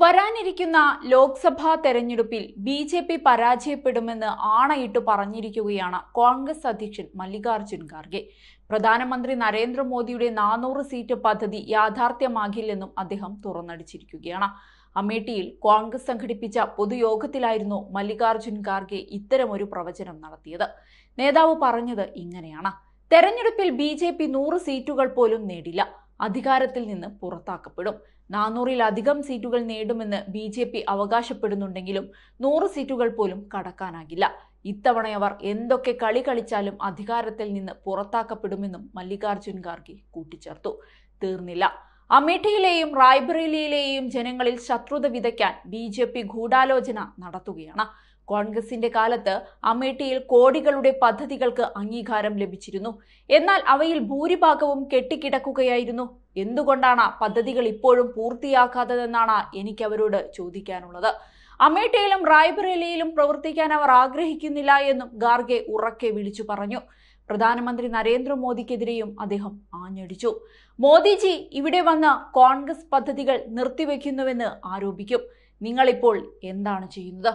വരാനിരിക്കുന്ന ലോക്സഭാ തെരഞ്ഞെടുപ്പിൽ B J P പരാജയപ്പെടുമെന്ന് ആണയിട്ട് പറഞ്ഞിരിക്കുകയാണ് കോൺഗ്രസ് അധ്യക്ഷൻ മല്ലികാർജ്ജുൻ ഖാർഗെ പ്രധാനമന്ത്രി നരേന്ദ്രമോദിയുടെ നാനൂറ് സീറ്റ് പദ്ധതി യാഥാർത്ഥ്യമാകില്ലെന്നും അദ്ദേഹം തുറന്നടിച്ചിരിക്കുകയാണ് അമേഠിയിൽ കോൺഗ്രസ് സംഘടിപ്പിച്ച പൊതുയോഗത്തിലായിരുന്നു മല്ലികാർജ്ജുൻ ഖാർഗെ ഇത്തരമൊരു പ്രവചനം നടത്തിയത് നേതാവ് പറഞ്ഞത് ഇങ്ങനെയാണ് തെരഞ്ഞെടുപ്പിൽ ബി ജെ പി നൂറ് സീറ്റുകൾ പോലും നേടില്ല അധികാരത്തിൽ നിന്ന് പുറത്താക്കപ്പെടും നാനൂറിലധികം സീറ്റുകൾ നേടുമെന്ന് ബി ജെ പി അവകാശപ്പെടുന്നുണ്ടെങ്കിലും നൂറ് സീറ്റുകൾ പോലും കടക്കാനാകില്ല ഇത്തവണയവർ എന്തൊക്കെ കളി കളിച്ചാലും അധികാരത്തിൽ നിന്ന് പുറത്താക്കപ്പെടുമെന്നും മല്ലികാർജുൻ ഖാർഗെ കൂട്ടിച്ചേർത്തു തീർന്നില്ല അമേഠിയിലെയും റായ്ബറേലിയിലെയും ജനങ്ങളിൽ ശത്രുത വിതയ്ക്കാൻ ബി ജെ പി ഗൂഢാലോചന നടത്തുകയാണ് കോൺഗ്രസിന്റെ കാലത്ത് അമേഠിയിൽ കോടികളുടെ പദ്ധതികൾക്ക് അംഗീകാരം ലഭിച്ചിരുന്നു എന്നാൽ അവയിൽ ഭൂരിഭാഗവും കെട്ടിക്കിടക്കുകയായിരുന്നു എന്തുകൊണ്ടാണ് പദ്ധതികൾ ഇപ്പോഴും പൂർത്തിയാക്കാത്തതെന്നാണ് എനിക്ക് അവരോട് ചോദിക്കാനുള്ളത് അമേഠിയിലും റായ്ബറേലിയിലും പ്രവർത്തിക്കാൻ അവർ ആഗ്രഹിക്കുന്നില്ല എന്നും ഗാർഗെ ഉറക്കെ വിളിച്ചു പറഞ്ഞു പ്രധാനമന്ത്രി നരേന്ദ്രമോദിക്കെതിരെയും അദ്ദേഹം ആഞ്ഞടിച്ചു മോദിജി ഇവിടെ വന്ന് കോൺഗ്രസ് പദ്ധതികൾ നിർത്തിവെക്കുന്നുവെന്ന് ആരോപിക്കും നിങ്ങളിപ്പോൾ എന്താണ് ചെയ്യുന്നത്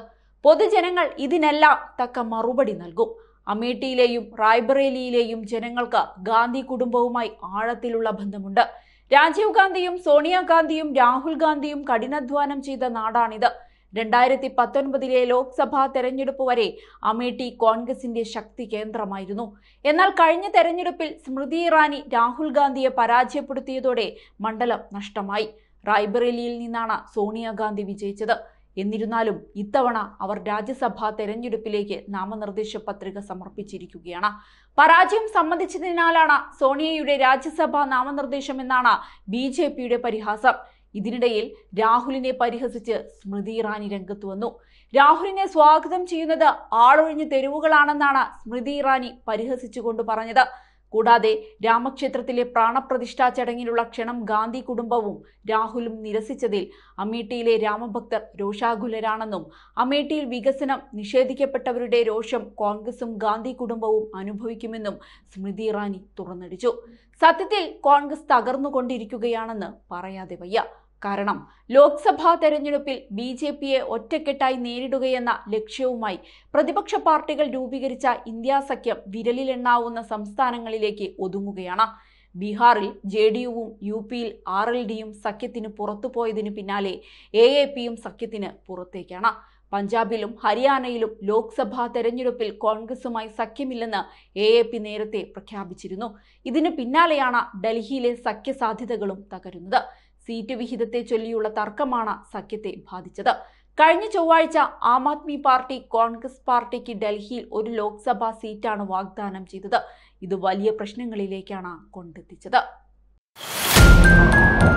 പൊതുജനങ്ങൾ ഇതിനെല്ലാം തക്ക മറുപടി നൽകും അമേഠിയിലെയും റായ്ബറേലിയിലെയും ജനങ്ങൾക്ക് ഗാന്ധി കുടുംബവുമായി ആഴത്തിലുള്ള ബന്ധമുണ്ട് രാജീവ് ഗാന്ധിയും സോണിയാഗാന്ധിയും രാഹുൽ ഗാന്ധിയും കഠിനാധ്വാനം ചെയ്ത നാടാണിത് രണ്ടായിരത്തി പത്തൊൻപതിലെ ലോക്സഭാ തെരഞ്ഞെടുപ്പ് വരെ അമേഠി കോൺഗ്രസിന്റെ ശക്തി കേന്ദ്രമായിരുന്നു എന്നാൽ കഴിഞ്ഞ തെരഞ്ഞെടുപ്പിൽ സ്മൃതി ഇറാനി രാഹുൽ ഗാന്ധിയെ പരാജയപ്പെടുത്തിയതോടെ മണ്ഡലം നഷ്ടമായി റായ്ബറേലിയിൽ നിന്നാണ് സോണിയാഗാന്ധി വിജയിച്ചത് എന്നിരുന്നാലും ഇത്തവണ അവർ രാജ്യസഭാ തെരഞ്ഞെടുപ്പിലേക്ക് നാമനിർദ്ദേശ പത്രിക സമർപ്പിച്ചിരിക്കുകയാണ് പരാജയം സംബന്ധിച്ചതിനാലാണ് സോണിയയുടെ രാജ്യസഭാ നാമനിർദ്ദേശം എന്നാണ് ബി ജെ പിയുടെ പരിഹാസം ഇതിനിടയിൽ രാഹുലിനെ പരിഹസിച്ച് സ്മൃതി ഇറാനി രംഗത്ത് വന്നു രാഹുലിനെ സ്വാഗതം ചെയ്യുന്നത് ആളൊഴിഞ്ഞ് തെരുവുകളാണെന്നാണ് സ്മൃതി ഇറാനി പരിഹസിച്ചുകൊണ്ട് പറഞ്ഞത് കൂടാതെ രാമക്ഷേത്രത്തിലെ പ്രാണപ്രതിഷ്ഠാ ചടങ്ങിലുള്ള ക്ഷണം ഗാന്ധി കുടുംബവും രാഹുലും നിരസിച്ചതിൽ അമേഠിയിലെ രാമഭക്തർ രോഷാകുലരാണെന്നും അമേഠിയിൽ വികസനം നിഷേധിക്കപ്പെട്ടവരുടെ രോഷം കോൺഗ്രസും ഗാന്ധി കുടുംബവും അനുഭവിക്കുമെന്നും സ്മൃതി ഇറാനി തുറന്നടിച്ചു സത്യത്തിൽ കോൺഗ്രസ് തകർന്നുകൊണ്ടിരിക്കുകയാണെന്ന് പറയാതെ വയ്യ കാരണം ലോക്സഭാ തെരഞ്ഞെടുപ്പിൽ ബി ജെ പിയെ ഒറ്റക്കെട്ടായി നേരിടുകയെന്ന ലക്ഷ്യവുമായി പ്രതിപക്ഷ പാർട്ടികൾ രൂപീകരിച്ച ഇന്ത്യാ സഖ്യം വിരലിലെണ്ണാവുന്ന സംസ്ഥാനങ്ങളിലേക്ക് ഒതുങ്ങുകയാണ് ബീഹാറിൽ ജെ ഡി യുവും യു പിയിൽ ആർ എൽ ഡിയും സഖ്യത്തിന് പോയതിനു പിന്നാലെ എ എ പിയും സഖ്യത്തിന് പുറത്തേക്കാണ് പഞ്ചാബിലും ഹരിയാനയിലും ലോക്സഭാ തെരഞ്ഞെടുപ്പിൽ കോൺഗ്രസുമായി സഖ്യമില്ലെന്ന് എ എ പി നേരത്തെ പ്രഖ്യാപിച്ചിരുന്നു ഇതിനു പിന്നാലെയാണ് ഡൽഹിയിലെ സഖ്യ സാധ്യതകളും തകരുന്നത് സീറ്റ് വിഹിതത്തെ ചൊല്ലിയുള്ള തർക്കമാണ് സഖ്യത്തെ ബാധിച്ചത് കഴിഞ്ഞ ചൊവ്വാഴ്ച ആം ആദ്മി പാർട്ടി കോൺഗ്രസ് പാർട്ടിക്ക് ഡൽഹിയിൽ ഒരു ലോക്സഭാ സീറ്റാണ് വാഗ്ദാനം ചെയ്തത് ഇത് വലിയ പ്രശ്നങ്ങളിലേക്കാണ് കൊണ്ടെത്തിച്ചത്